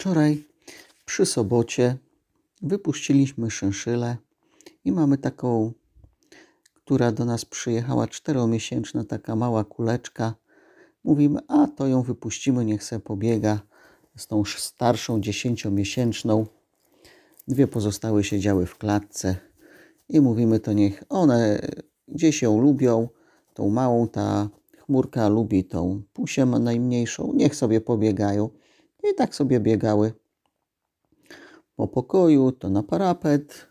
Wczoraj przy sobocie wypuściliśmy szynszylę i mamy taką, która do nas przyjechała, czteromiesięczna taka mała kuleczka. Mówimy, a to ją wypuścimy, niech se pobiega z tą starszą, dziesięciomiesięczną. Dwie pozostałe siedziały w klatce i mówimy to niech one gdzieś ją lubią, tą małą, ta chmurka lubi tą pusię najmniejszą, niech sobie pobiegają. I tak sobie biegały po pokoju, to na parapet,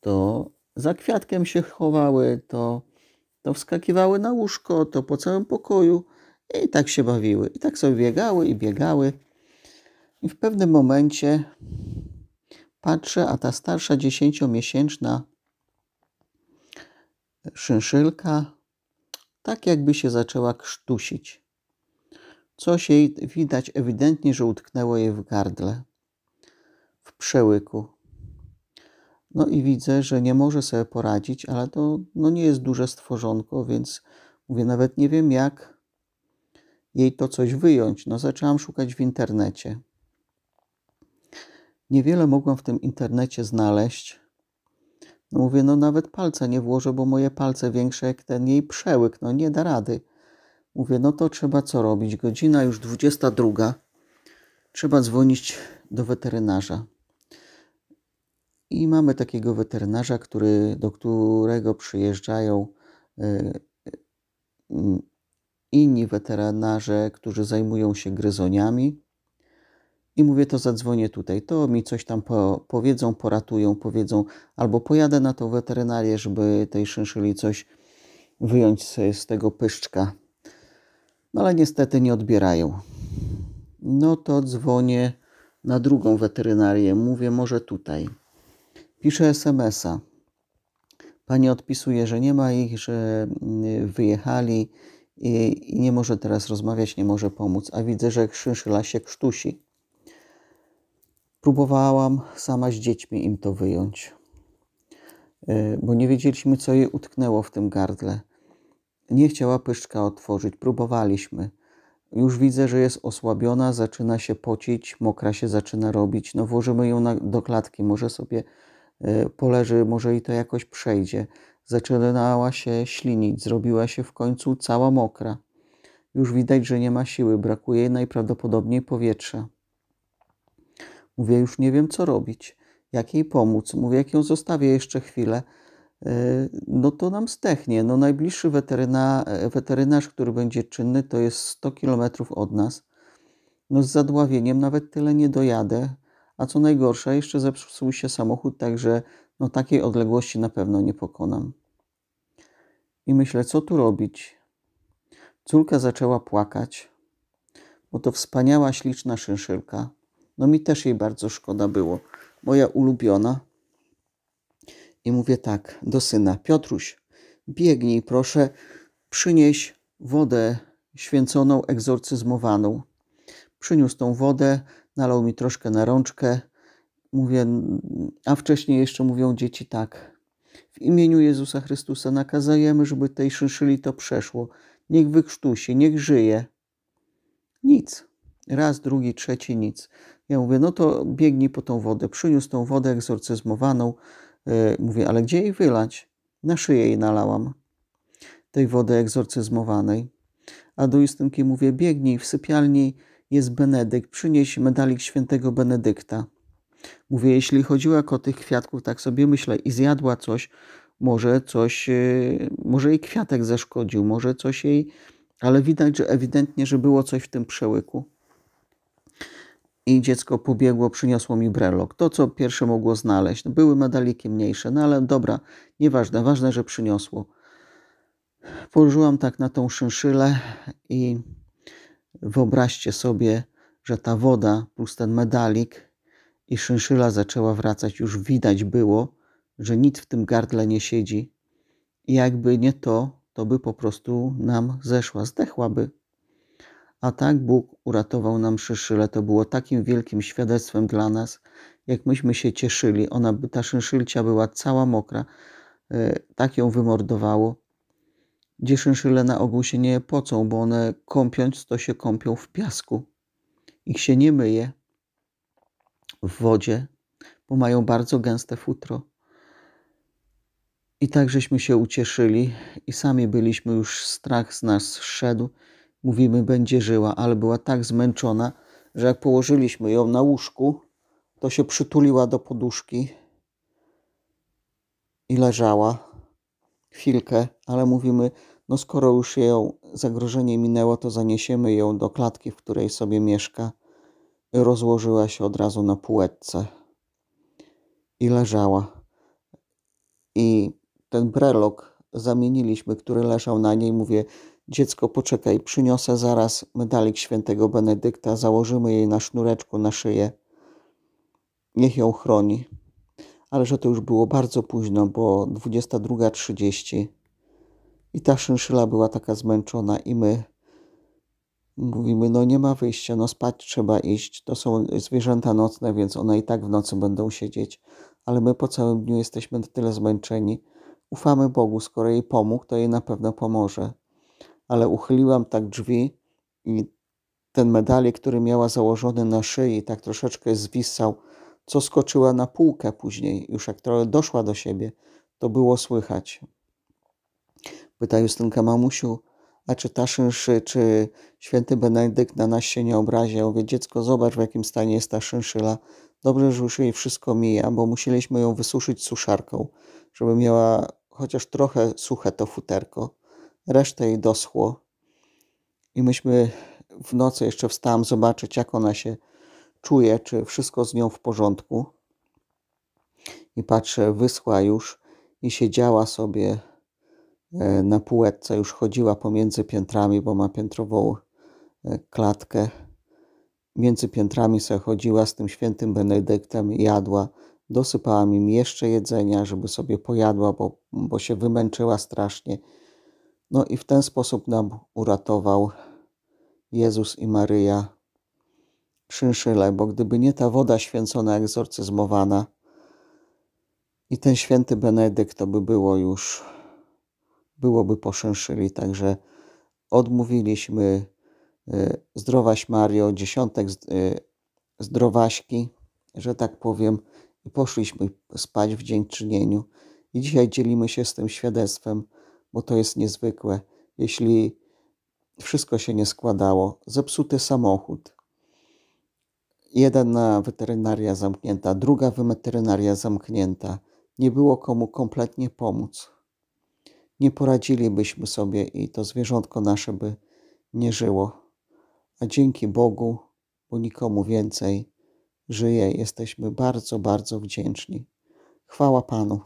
to za kwiatkiem się chowały, to, to wskakiwały na łóżko, to po całym pokoju i tak się bawiły. I tak sobie biegały i biegały. I w pewnym momencie patrzę, a ta starsza dziesięciomiesięczna szynszylka tak jakby się zaczęła krztusić. Coś jej widać ewidentnie, że utknęło jej w gardle, w przełyku. No i widzę, że nie może sobie poradzić, ale to no nie jest duże stworzonko, więc mówię, nawet nie wiem jak jej to coś wyjąć. No zaczęłam szukać w internecie. Niewiele mogłam w tym internecie znaleźć. No mówię, no nawet palca nie włożę, bo moje palce większe jak ten jej przełyk, no nie da rady. Mówię, no to trzeba co robić? Godzina już 22. Trzeba dzwonić do weterynarza. I mamy takiego weterynarza, który, do którego przyjeżdżają e, e, inni weterynarze, którzy zajmują się gryzoniami. I mówię, to zadzwonię tutaj, to mi coś tam po, powiedzą, poratują, powiedzą, albo pojadę na tą weterynarię, żeby tej szynszyli coś wyjąć z, z tego pyszczka no ale niestety nie odbierają. No to dzwonię na drugą weterynarię, mówię może tutaj. Piszę SMSa. Pani odpisuje, że nie ma ich, że mm, wyjechali i, nie może teraz rozmawiać, nie może pomóc. A widzę, że krzyszyla się krztusi. Próbowałam sama z dziećmi im to wyjąć, y, bo nie wiedzieliśmy, co je utknęło w tym gardle. Nie chciała pyszczka otworzyć, próbowaliśmy. Już widzę, że jest osłabiona, zaczyna się pocić, mokra się zaczyna robić. No włożymy ją na, do klatki, może sobie y, poleży, może i to jakoś przejdzie. Zaczynała się ślinić, zrobiła się w końcu cała mokra. Już widać, że nie ma siły, brakuje najprawdopodobniej powietrza. Mówię, już nie wiem co robić, jak jej pomóc. Mówię, jak ją zostawię jeszcze chwilę, E, no to nam stechnie. No najbliższy weteryna, e, weterynarz, który będzie czynny, to jest 100 km od nas. No z zadławieniem nawet tyle nie dojadę, a co najgorsze, jeszcze zepsuł się samochód, także no takiej odległości na pewno nie pokonam. I myślę, co tu robić? Córka zaczęła płakać, bo to wspaniała, śliczna szynszylka. No mi też jej bardzo szkoda było. Moja ulubiona, i mówię tak do syna: Piotruś, biegnij proszę, przynieś wodę święconą, egzorcyzmowaną. Przyniósł tą wodę, nalał mi troszkę na rączkę. Mówię, a wcześniej jeszcze mówią dzieci tak. W imieniu Jezusa Chrystusa nakazujemy, żeby tej szyszyli to przeszło. Niech wykrztusi, niech żyje. Nic. Raz, drugi, trzeci, nic. Ja mówię, no to biegnij po tą wodę. Przyniósł tą wodę egzorcyzmowaną. E, mówię, ale gdzie jej wylać? Na szyję jej nalałam, tej wody egzorcyzmowanej. A do Justynki mówię, biegnij, w sypialni jest Benedykt, przynieś medalik świętego Benedykta. Mówię, jeśli chodziła jako tych kwiatków, tak sobie myślę, i zjadła coś, może coś, e, może jej kwiatek zaszkodził, może coś jej, ale widać, że ewidentnie, że było coś w tym przełyku i dziecko pobiegło, przyniosło mi brelok. To, co pierwsze mogło znaleźć. No, były medaliki mniejsze, no ale dobra, nieważne, ważne, że przyniosło. Położyłam tak na tą szynszylę i wyobraźcie sobie, że ta woda plus ten medalik i szynszyla zaczęła wracać. Już widać było, że nic w tym gardle nie siedzi. I jakby nie to, to by po prostu nam zeszła, zdechłaby. A tak Bóg uratował nam szyszyle. To było takim wielkim świadectwem dla nas, jak myśmy się cieszyli. Ona, ta szyszylcia była cała mokra. E, tak ją wymordowało. Gdzie szyszyle na ogół się nie pocą, bo one kąpiąc, to się kąpią w piasku. Ich się nie myje w wodzie, bo mają bardzo gęste futro. I tak żeśmy się ucieszyli i sami byliśmy, już strach z nas szedł mówimy, będzie żyła, ale była tak zmęczona, że jak położyliśmy ją na łóżku, to się przytuliła do poduszki i leżała chwilkę, ale mówimy, no skoro już ją zagrożenie minęło, to zaniesiemy ją do klatki, w której sobie mieszka. Rozłożyła się od razu na półeczce i leżała. I ten brelok zamieniliśmy, który leżał na niej. Mówię, Dziecko, poczekaj, przyniosę zaraz medalik świętego Benedykta, założymy jej na sznureczku na szyję. Niech ją chroni. Ale że to już było bardzo późno, bo 22.30 i ta szynszyla była taka zmęczona i my mówimy, no nie ma wyjścia, no spać trzeba iść, to są zwierzęta nocne, więc one i tak w nocy będą siedzieć, ale my po całym dniu jesteśmy tyle zmęczeni. Ufamy Bogu, skoro jej pomógł, to jej na pewno pomoże ale uchyliłam tak drzwi i ten medalik, który miała założony na szyi, tak troszeczkę zwisał, co skoczyła na półkę później, już jak trochę doszła do siebie, to było słychać. Pyta Justynka, mamusiu, a czy ta szynszy, czy święty Benedykt na nas się nie obraził? Wie, dziecko, zobacz w jakim stanie jest ta szynszyla. Dobrze, że już jej wszystko mija, bo musieliśmy ją wysuszyć suszarką, żeby miała chociaż trochę suche to futerko resztę jej doschło. I myśmy w nocy jeszcze wstałam zobaczyć, jak ona się czuje, czy wszystko z nią w porządku. I patrzę, wyschła już i siedziała sobie e, na półetce, już chodziła pomiędzy piętrami, bo ma piętrową e, klatkę. Między piętrami sobie chodziła z tym świętym Benedyktem, jadła. Dosypała mi jeszcze jedzenia, żeby sobie pojadła, bo, bo się wymęczyła strasznie. No i w ten sposób nam uratował Jezus i Maryja szynszyle, bo gdyby nie ta woda święcona, egzorcyzmowana i ten święty Benedykt, to by było już, byłoby po szynszyli. Także odmówiliśmy y, zdrowaś Mario, dziesiątek y, zdrowaśki, że tak powiem, i poszliśmy spać w dziękczynieniu. I dzisiaj dzielimy się z tym świadectwem bo to jest niezwykłe. Jeśli wszystko się nie składało, zepsuty samochód. Jedna weterynaria zamknięta, druga weterynaria zamknięta. Nie było komu kompletnie pomóc. Nie poradzilibyśmy sobie i to zwierzątko nasze by nie żyło. A dzięki Bogu, bo nikomu więcej, żyje. Jesteśmy bardzo, bardzo wdzięczni. Chwała Panu.